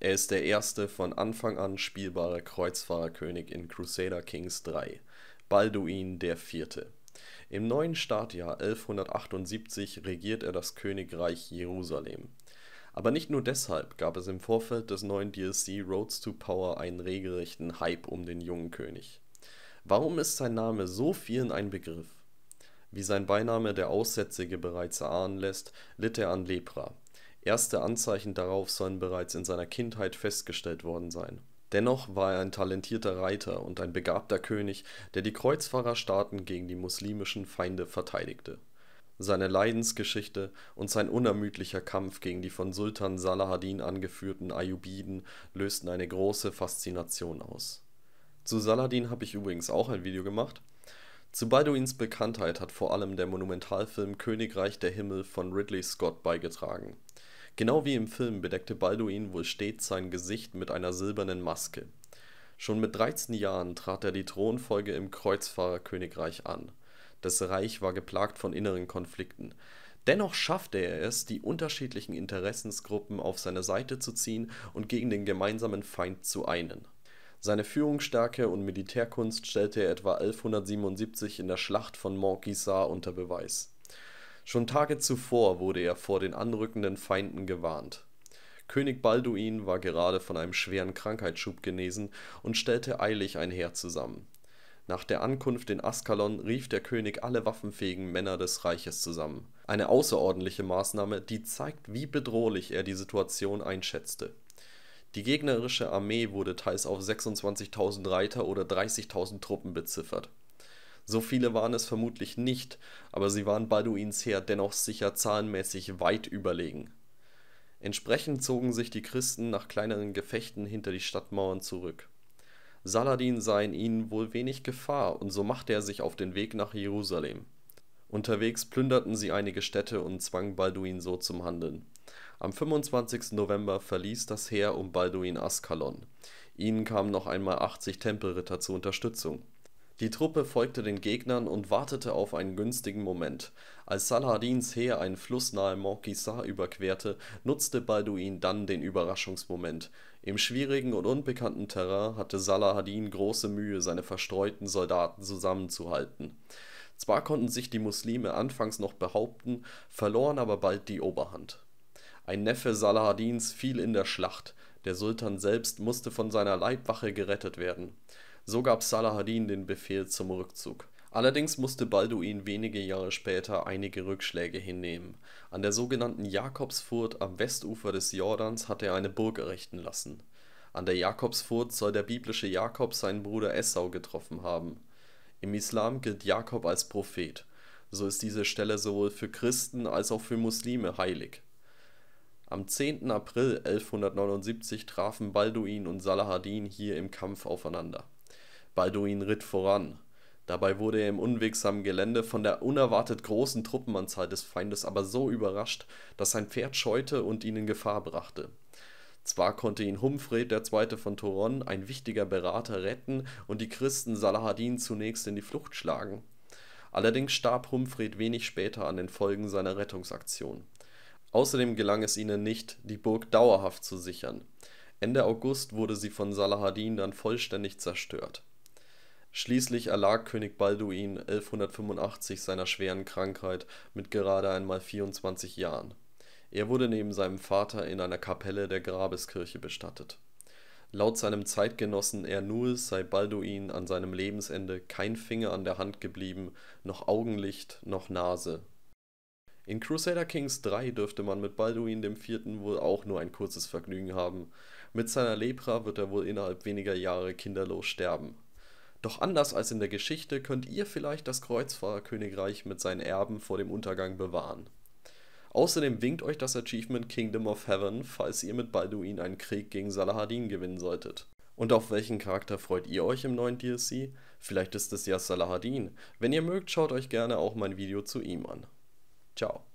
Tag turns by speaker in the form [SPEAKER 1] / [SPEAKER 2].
[SPEAKER 1] Er ist der erste von Anfang an spielbare Kreuzfahrerkönig in Crusader Kings 3, Balduin IV. Im neuen Startjahr 1178 regiert er das Königreich Jerusalem. Aber nicht nur deshalb gab es im Vorfeld des neuen DLC Roads to Power einen regelrechten Hype um den jungen König. Warum ist sein Name so vielen ein Begriff? Wie sein Beiname der Aussätzige bereits erahnen lässt, litt er an Lepra, Erste Anzeichen darauf sollen bereits in seiner Kindheit festgestellt worden sein. Dennoch war er ein talentierter Reiter und ein begabter König, der die Kreuzfahrerstaaten gegen die muslimischen Feinde verteidigte. Seine Leidensgeschichte und sein unermüdlicher Kampf gegen die von Sultan Salahadin angeführten Ayyubiden lösten eine große Faszination aus. Zu Saladin habe ich übrigens auch ein Video gemacht. Zu Balduins Bekanntheit hat vor allem der Monumentalfilm Königreich der Himmel von Ridley Scott beigetragen. Genau wie im Film bedeckte Balduin wohl stets sein Gesicht mit einer silbernen Maske. Schon mit 13 Jahren trat er die Thronfolge im Kreuzfahrerkönigreich an. Das Reich war geplagt von inneren Konflikten. Dennoch schaffte er es, die unterschiedlichen Interessensgruppen auf seine Seite zu ziehen und gegen den gemeinsamen Feind zu einen. Seine Führungsstärke und Militärkunst stellte er etwa 1177 in der Schlacht von Montgisard unter Beweis. Schon Tage zuvor wurde er vor den anrückenden Feinden gewarnt. König Balduin war gerade von einem schweren Krankheitsschub genesen und stellte eilig ein Heer zusammen. Nach der Ankunft in Askalon rief der König alle waffenfähigen Männer des Reiches zusammen. Eine außerordentliche Maßnahme, die zeigt, wie bedrohlich er die Situation einschätzte. Die gegnerische Armee wurde teils auf 26.000 Reiter oder 30.000 Truppen beziffert. So viele waren es vermutlich nicht, aber sie waren Balduins Heer dennoch sicher zahlenmäßig weit überlegen. Entsprechend zogen sich die Christen nach kleineren Gefechten hinter die Stadtmauern zurück. Saladin sah in ihnen wohl wenig Gefahr, und so machte er sich auf den Weg nach Jerusalem. Unterwegs plünderten sie einige Städte und zwangen Balduin so zum Handeln. Am 25. November verließ das Heer um Balduin Askalon. Ihnen kamen noch einmal 80 Tempelritter zur Unterstützung. Die Truppe folgte den Gegnern und wartete auf einen günstigen Moment. Als Saladins Heer einen Fluss nahe Montgisard überquerte, nutzte Balduin dann den Überraschungsmoment. Im schwierigen und unbekannten Terrain hatte Saladin große Mühe, seine verstreuten Soldaten zusammenzuhalten. Zwar konnten sich die Muslime anfangs noch behaupten, verloren aber bald die Oberhand. Ein Neffe Saladins fiel in der Schlacht, der Sultan selbst musste von seiner Leibwache gerettet werden. So gab Salahadin den Befehl zum Rückzug. Allerdings musste Balduin wenige Jahre später einige Rückschläge hinnehmen. An der sogenannten Jakobsfurt am Westufer des Jordans hat er eine Burg errichten lassen. An der Jakobsfurt soll der biblische Jakob seinen Bruder Esau getroffen haben. Im Islam gilt Jakob als Prophet. So ist diese Stelle sowohl für Christen als auch für Muslime heilig. Am 10. April 1179 trafen Balduin und Salahadin hier im Kampf aufeinander. Balduin ritt voran. Dabei wurde er im unwegsamen Gelände von der unerwartet großen Truppenanzahl des Feindes aber so überrascht, dass sein Pferd scheute und ihn in Gefahr brachte. Zwar konnte ihn Humfred II. von Toron, ein wichtiger Berater, retten und die Christen Salahadin zunächst in die Flucht schlagen. Allerdings starb Humfred wenig später an den Folgen seiner Rettungsaktion. Außerdem gelang es ihnen nicht, die Burg dauerhaft zu sichern. Ende August wurde sie von Salahadin dann vollständig zerstört Schließlich erlag König Balduin 1185 seiner schweren Krankheit mit gerade einmal 24 Jahren. Er wurde neben seinem Vater in einer Kapelle der Grabeskirche bestattet. Laut seinem Zeitgenossen Ernul sei Balduin an seinem Lebensende kein Finger an der Hand geblieben, noch Augenlicht, noch Nase. In Crusader Kings 3 dürfte man mit Balduin IV. wohl auch nur ein kurzes Vergnügen haben. Mit seiner Lepra wird er wohl innerhalb weniger Jahre kinderlos sterben. Doch anders als in der Geschichte könnt ihr vielleicht das Kreuzfahrerkönigreich mit seinen Erben vor dem Untergang bewahren. Außerdem winkt euch das Achievement Kingdom of Heaven, falls ihr mit Balduin einen Krieg gegen Salahadin gewinnen solltet. Und auf welchen Charakter freut ihr euch im neuen DLC? Vielleicht ist es ja Salahadin. Wenn ihr mögt, schaut euch gerne auch mein Video zu ihm an. Ciao.